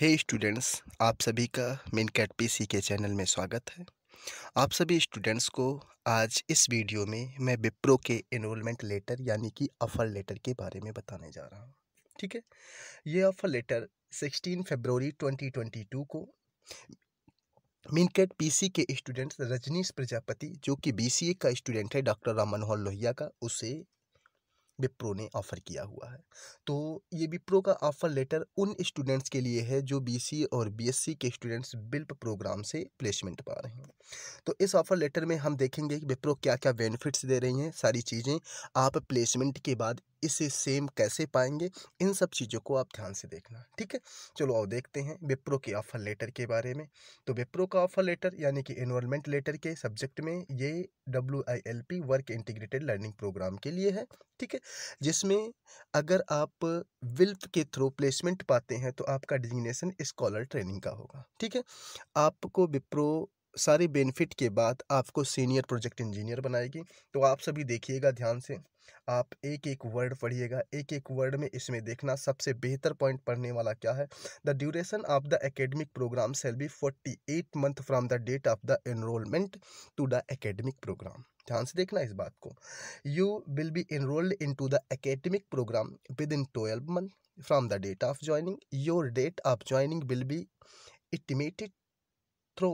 हे hey students आप सभी का मेन कैट पी के चैनल में स्वागत है आप सभी स्टूडेंट्स को आज इस वीडियो में मैं विप्रो के इनोलमेंट लेटर यानी कि ऑफ़र लेटर के बारे में बताने जा रहा हूँ ठीक है ये ऑफ़र लेटर 16 फरवरी 2022 को मिनकेट पी के स्टूडेंट रजनीश प्रजापति जो कि बी का स्टूडेंट है डॉक्टर राम मनोहर लोहिया का उसे विप्रो ने ऑफ़र किया हुआ है तो ये विप्रो का ऑफ़र लेटर उन स्टूडेंट्स के लिए है जो बीसी और बीएससी के स्टूडेंट्स बिल्प प्रोग्राम से प्लेसमेंट पा रहे हैं तो इस ऑफ़र लेटर में हम देखेंगे कि विप्रो क्या क्या बेनिफिट्स दे रही हैं सारी चीज़ें आप प्लेसमेंट के बाद इसे सेम कैसे पाएंगे इन सब चीज़ों को आप ध्यान से देखना ठीक है चलो आओ देखते हैं विप्रो के ऑफ़र लेटर के बारे में तो विप्रो का ऑफ़र लेटर यानी कि इन्वॉलमेंट लेटर के सब्जेक्ट में ये W I L P work integrated learning programme के लिए है ठीक है जिसमें अगर आप विल्प के थ्रू प्लेसमेंट पाते हैं तो आपका डिजिग्नेशन स्कॉलर ट्रेनिंग का होगा ठीक है आपको विप्रो सारे बेनिफिट के बाद आपको सीनियर प्रोजेक्ट इंजीनियर बनाएगी तो आप सभी देखिएगा ध्यान से आप एक एक वर्ड पढ़िएगा एक एक वर्ड में इसमें देखना सबसे बेहतर पॉइंट पढ़ने वाला क्या है the duration of the academic programme shall be forty eight month from the date of the enrolment to the academic programme ध्यान से देखना इस बात को you will be enrolled into the academic programme within twelve month from the date of joining your date of joining will be intimated through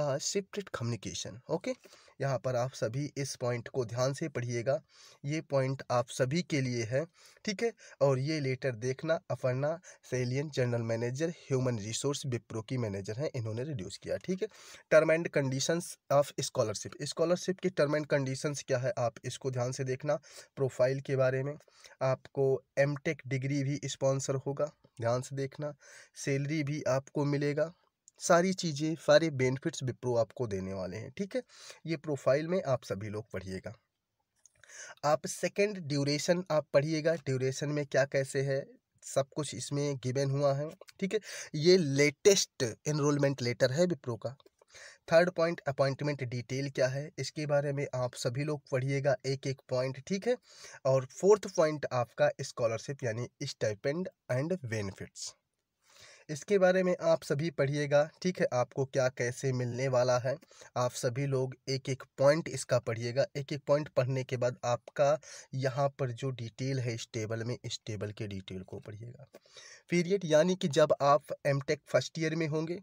shifted communication okay यहाँ पर आप सभी इस पॉइंट को ध्यान से पढ़िएगा ये पॉइंट आप सभी के लिए है ठीक है और ये लेटर देखना अपर्णा सेलियन general manager human resource Wipro की मैनेजर हैं इन्होंने रिड्यूस किया ठीक है term and conditions of scholarship scholarship की टर्म एंड कंडीशंस क्या है आप इसको ध्यान से देखना प्रोफाइल के बारे में आपको एम डिग्री भी स्पॉन्सर होगा ध्यान से देखना सैलरी भी आपको मिलेगा सारी चीज़ें सारे बेनिफिट्स विप्रो आपको देने वाले हैं ठीक है ये प्रोफाइल में आप सभी लोग पढ़िएगा आप सेकंड ड्यूरेशन आप पढ़िएगा ड्यूरेशन में क्या कैसे है सब कुछ इसमें गिवन हुआ है ठीक है ये लेटेस्ट इनरोलमेंट लेटर है विप्रो का थर्ड पॉइंट अपॉइंटमेंट डिटेल क्या है इसके बारे में आप सभी लोग पढ़िएगा एक एक पॉइंट ठीक है और फोर्थ पॉइंट आपका स्कॉलरशिप यानी स्टाइपेंड एंड बेनिफिट्स इसके बारे में आप सभी पढ़िएगा ठीक है आपको क्या कैसे मिलने वाला है आप सभी लोग एक एक पॉइंट इसका पढ़िएगा एक एक पॉइंट पढ़ने के बाद आपका यहाँ पर जो डिटेल है इस टेबल में इस टेबल के डिटेल को पढ़िएगा पीरियड यानी कि जब आप एम टेक फर्स्ट ईयर में होंगे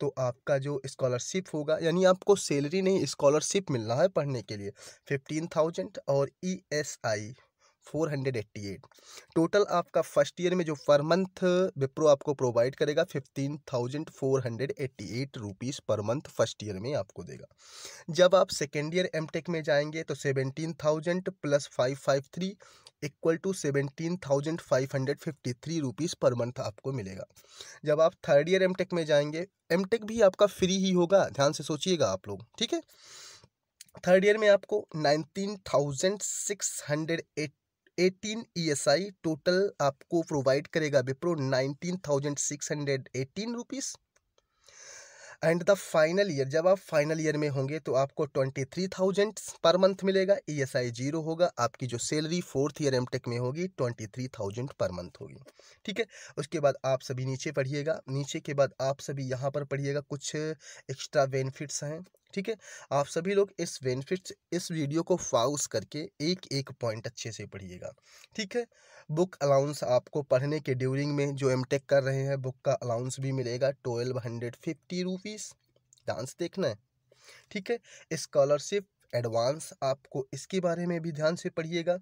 तो आपका जो स्कॉलरशिप होगा यानी आपको सैलरी नहीं स्कॉलरशिप मिलना है पढ़ने के लिए फिफ्टीन थाउजेंड और E S I four hundred eighty eight total आपका फर्स्ट ईयर में जो पर मंथ विप्रो आपको प्रोवाइड करेगा fifteen thousand four hundred eighty eight rupees per month first year में आपको देगा जब आप सेकेंड ईयर एम टेक में जाएंगे तो seventeen thousand plus five five three equal to seventeen thousand five hundred fifty three rupees per month आपको मिलेगा जब आप थर्ड ईयर एम टेक में जाएंगे एम टेक भी आपका फ्री ही होगा ध्यान से सोचिएगा आप लोग ठीक है थर्ड ईयर में आपको nineteen thousand six hundred eight 18 ESI total आपको प्रोवाइड करेगा Wipro nineteen thousand six hundred eighteen rupees and the final year जब आप फाइनल ईयर में होंगे तो आपको twenty three thousand per month मिलेगा ई एस आई जीरो होगा आपकी जो salary fourth year M tech में होगी twenty three thousand per month होगी ठीक है उसके बाद आप सभी नीचे पढ़िएगा नीचे के बाद आप सभी यहाँ पर पढ़िएगा कुछ एक्स्ट्रा बेनिफिट्स हैं ठीक है आप सभी लोग इस बेनिफिट्स इस वीडियो को फाउस करके एक एक पॉइंट अच्छे से पढ़िएगा ठीक है बुक अलाउंस आपको पढ़ने के ड्यूरिंग में जो एम टेक कर रहे हैं बुक का अलाउंस भी मिलेगा ट्वेल्व हंड्रेड फिफ्टी रुपीज़ डांस देखना है ठीक है स्कॉलरशिप एडवांस आपको इसके बारे में भी ध्यान से पढ़िएगा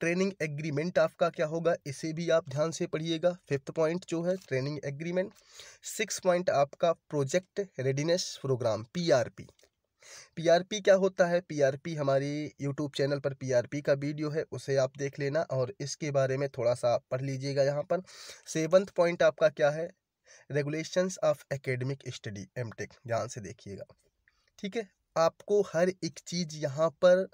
ट्रेनिंग एग्रीमेंट आपका क्या होगा इसे भी आप ध्यान से पढ़िएगा फिफ्थ पॉइंट जो है ट्रेनिंग एग्रीमेंट सिक्स पॉइंट आपका project readiness programme PRP PRP क्या होता है पीआरपी हमारी यूट्यूब चैनल पर पीआरपी का वीडियो है उसे आप देख लेना और इसके बारे में थोड़ा सा आप पढ़ लीजिएगा यहाँ पर सेवन्थ पॉइंट आपका क्या है regulations of academic study M tech ध्यान से देखिएगा ठीक है आपको हर एक चीज़ यहाँ पर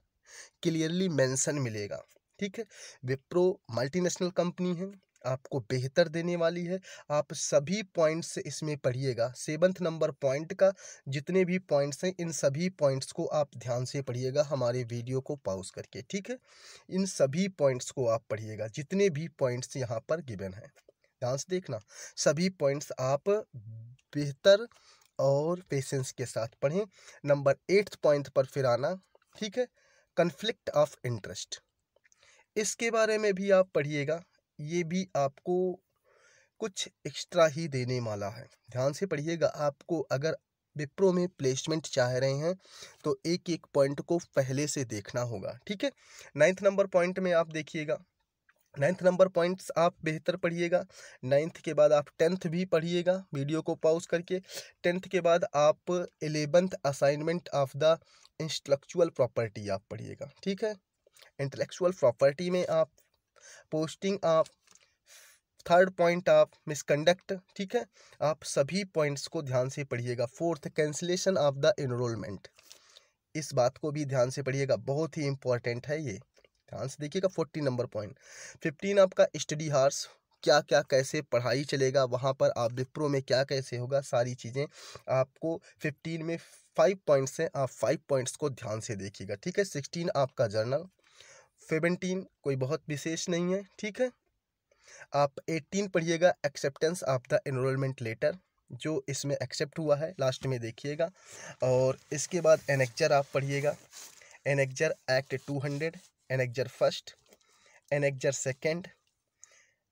क्लियरली मेंशन मिलेगा ठीक है विप्रो मल्टीनेशनल कंपनी है आपको बेहतर देने वाली है आप सभी पॉइंट्स इसमें पढ़िएगा सेवन्थ नंबर पॉइंट का जितने भी पॉइंट्स हैं इन सभी पॉइंट्स को आप ध्यान से पढ़िएगा हमारे वीडियो को पॉज करके ठीक है इन सभी पॉइंट्स को आप पढ़िएगा जितने भी पॉइंट्स यहाँ पर गिवन हैं ध्यान से देखना सभी पॉइंट्स आप बेहतर और पेशेंस के साथ पढ़ें नंबर एट्थ पॉइंट पर फिर आना ठीक है कन्फ्लिक्ट ऑफ इंटरेस्ट इसके बारे में भी आप पढ़िएगा ये भी आपको कुछ एक्स्ट्रा ही देने वाला है ध्यान से पढ़िएगा आपको अगर विप्रो में प्लेसमेंट चाह रहे हैं तो एक एक पॉइंट को पहले से देखना होगा ठीक है नाइन्थ नंबर पॉइंट में आप देखिएगा नाइन्थ नंबर पॉइंट्स आप बेहतर पढ़िएगा नाइन्थ के बाद आप टेंथ भी पढ़िएगा वीडियो को पॉज करके टेंथ के बाद आप eleventh assignment of the intellectual property आप पढ़िएगा ठीक है इंटलेक्चुअल प्रॉपर्टी में आप posting of third point of misconduct ठीक है आप सभी पॉइंट्स को ध्यान से पढ़िएगा fourth cancellation of the enrolment इस बात को भी ध्यान से पढ़िएगा बहुत ही इंपॉर्टेंट है ये ध्यान से देखिएगा फोर्टीन नंबर पॉइंट फिफ्टीन आपका स्टडी हार्स क्या क्या कैसे पढ़ाई चलेगा वहाँ पर आप विप्रो में क्या कैसे होगा सारी चीज़ें आपको फिफ्टीन में फाइव पॉइंट्स हैं आप फाइव पॉइंट्स को ध्यान से देखिएगा ठीक है सिक्सटीन आपका जर्नल सेवेंटीन कोई बहुत विशेष नहीं है ठीक है आप एट्टीन पढ़िएगा acceptance of the enrolment letter जो इसमें एक्सेप्ट हुआ है लास्ट में देखिएगा और इसके बाद एनेक्चर आप पढ़िएगा annexure act two hundred annexure first annexure second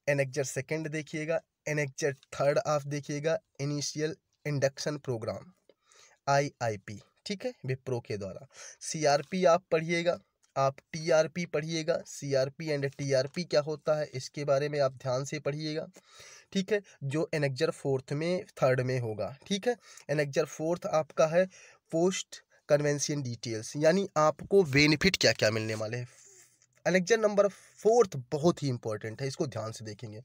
annexure second देखिएगा एनेक्चर थर्ड आप देखिएगा इनिशियल इंडक्शन प्रोग्राम आईआईपी ठीक है विप्रो के द्वारा सीआरपी आप पढ़िएगा आप टीआरपी पढ़िएगा सीआरपी एंड टीआरपी क्या होता है इसके बारे में आप ध्यान से पढ़िएगा ठीक है जो एनेक्जर फोर्थ में थर्ड में होगा ठीक है एनेक्जर फोर्थ आपका है पोस्ट कन्वेंशन डिटेल्स यानी आपको बेनिफिट क्या क्या मिलने वाले हैं एलेक्जन नंबर फोर्थ बहुत ही इंपॉर्टेंट है इसको ध्यान से देखेंगे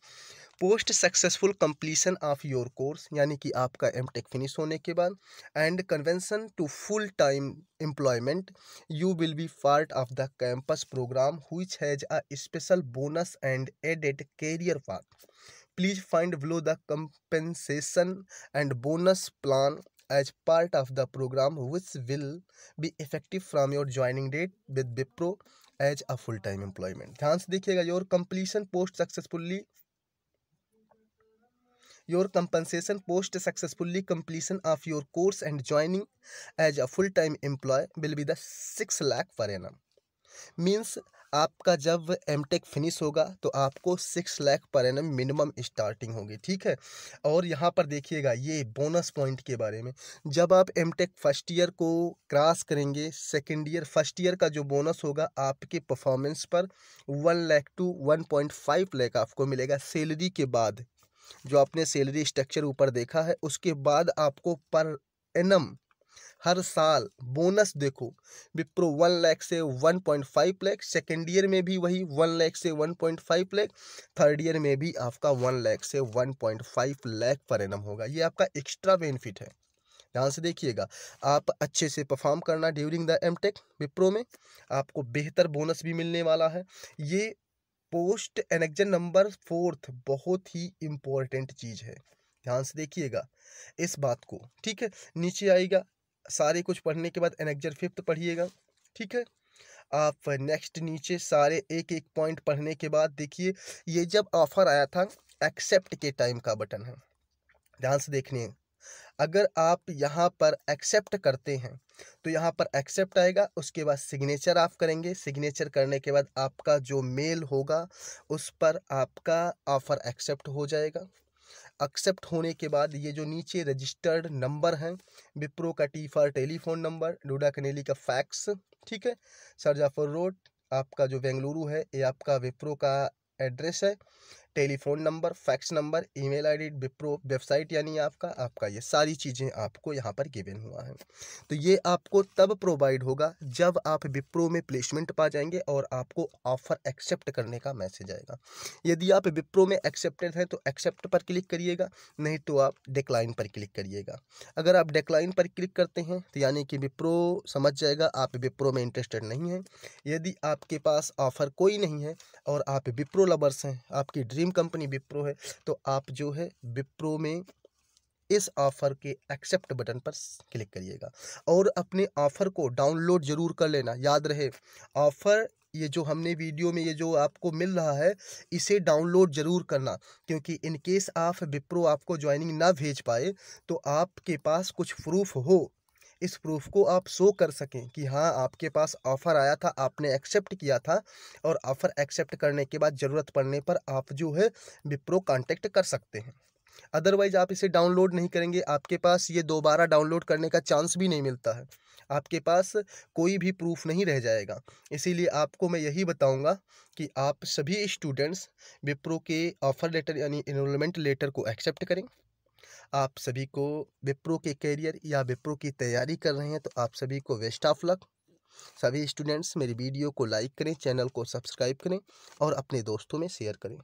post successful completion of your course यानी कि आपका एम टेक फिनिश होने के बाद and conversion to full time employment you will be part of the campus program who has a special bonus and added career path please find below the compensation and bonus plan as part of the program which will be effective from your joining date with Bipro as a full-time employment. ध्यान से your completion post successfully your compensation post successfully completion of your course and joining as a full-time employee will be the 6 lakh per annum means आपका जब M tech finish होगा तो आपको six lakh पर N minimum starting होगी ठीक है और यहाँ पर देखिएगा ये बोनस पॉइंट के बारे में जब आप एम टेक फर्स्ट ईयर को क्रॉस करेंगे सेकेंड ईयर फर्स्ट ईयर का जो बोनस होगा आपके परफॉर्मेंस पर one lakh to one point five lakh आपको मिलेगा सैलरी के बाद जो आपने सैलरी स्ट्रक्चर ऊपर देखा है उसके बाद आपको पर एनम हर साल बोनस देखो विप्रो वन लैख से one point five lakh second year में भी वही वन लैख से one point five lakh third year में भी आपका वन लैख से one point five lakh per annum होगा ये आपका एक्स्ट्रा बेनिफिट है ध्यान से देखिएगा आप अच्छे से परफॉर्म करना during the M tech Wipro में आपको बेहतर बोनस भी मिलने वाला है ये पोस्ट एनेक्जन नंबर फोर्थ बहुत ही इम्पोर्टेंट चीज़ है ध्यान से देखिएगा इस बात को ठीक है नीचे आएगा सारे कुछ पढ़ने के बाद एनेक्जर फिफ्थ पढ़िएगा ठीक है आप नेक्स्ट नीचे सारे एक एक पॉइंट पढ़ने के बाद देखिए ये जब ऑफ़र आया था एक्सेप्ट के टाइम का बटन है ध्यान से देखने अगर आप यहाँ पर एक्सेप्ट करते हैं तो यहाँ पर एक्सेप्ट आएगा उसके बाद सिग्नेचर आप करेंगे सिग्नेचर करने के बाद आपका जो मेल होगा उस पर आपका ऑफ़र एक्सेप्ट हो जाएगा एक्सेप्ट होने के बाद ये जो नीचे रजिस्टर्ड नंबर हैं विप्रो का T for telephone number Doddakannelli का फैक्स ठीक है सरजाफर रोड आपका जो बेंगलुरु है ये आपका विप्रो का एड्रेस है telephone number fax number email ID Wipro website यानी आपका आपका ये सारी चीज़ें आपको यहाँ पर गिवन हुआ है तो ये आपको तब प्रोवाइड होगा जब आप विप्रो में प्लेसमेंट पा जाएंगे और आपको ऑफ़र एक्सेप्ट करने का मैसेज आएगा यदि आप विप्रो में एक्सेप्टेड हैं तो एक्सेप्ट पर क्लिक करिएगा नहीं तो आप डिक्लाइन पर क्लिक करिएगा अगर आप डिक्लाइन पर क्लिक करते हैं तो यानी कि विप्रो समझ जाएगा आप विप्रो में इंटरेस्टेड नहीं हैं यदि आपके पास ऑफ़र कोई नहीं है और आप विप्रो लवर्स हैं आपकी ड्रीम ड्रीम कंपनी विप्रो है तो आप जो है विप्रो में इस ऑफ़र के एक्सेप्ट बटन पर क्लिक करिएगा और अपने ऑफ़र को डाउनलोड ज़रूर कर लेना याद रहे ऑफ़र ये जो हमने वीडियो में ये जो आपको मिल रहा है इसे डाउनलोड ज़रूर करना क्योंकि इन केस आप विप्रो आपको ज्वाइनिंग ना भेज पाए तो आपके पास कुछ प्रूफ हो इस प्रूफ को आप शो कर सकें कि हाँ आपके पास ऑफ़र आया था आपने एक्सेप्ट किया था और ऑफ़र एक्सेप्ट करने के बाद ज़रूरत पड़ने पर आप जो है विप्रो कांटेक्ट कर सकते हैं अदरवाइज़ आप इसे डाउनलोड नहीं करेंगे आपके पास ये दोबारा डाउनलोड करने का चांस भी नहीं मिलता है आपके पास कोई भी प्रूफ नहीं रह जाएगा इसीलिए आपको मैं यही बताऊंगा कि आप सभी स्टूडेंट्स विप्रो के ऑफ़र लेटर यानी इनरोलमेंट लेटर को एक्सेप्ट करें आप सभी को विप्रो के कैरियर या विप्रो की तैयारी कर रहे हैं तो आप सभी को वेस्ट ऑफ लक सभी स्टूडेंट्स मेरी वीडियो को लाइक करें चैनल को सब्सक्राइब करें और अपने दोस्तों में शेयर करें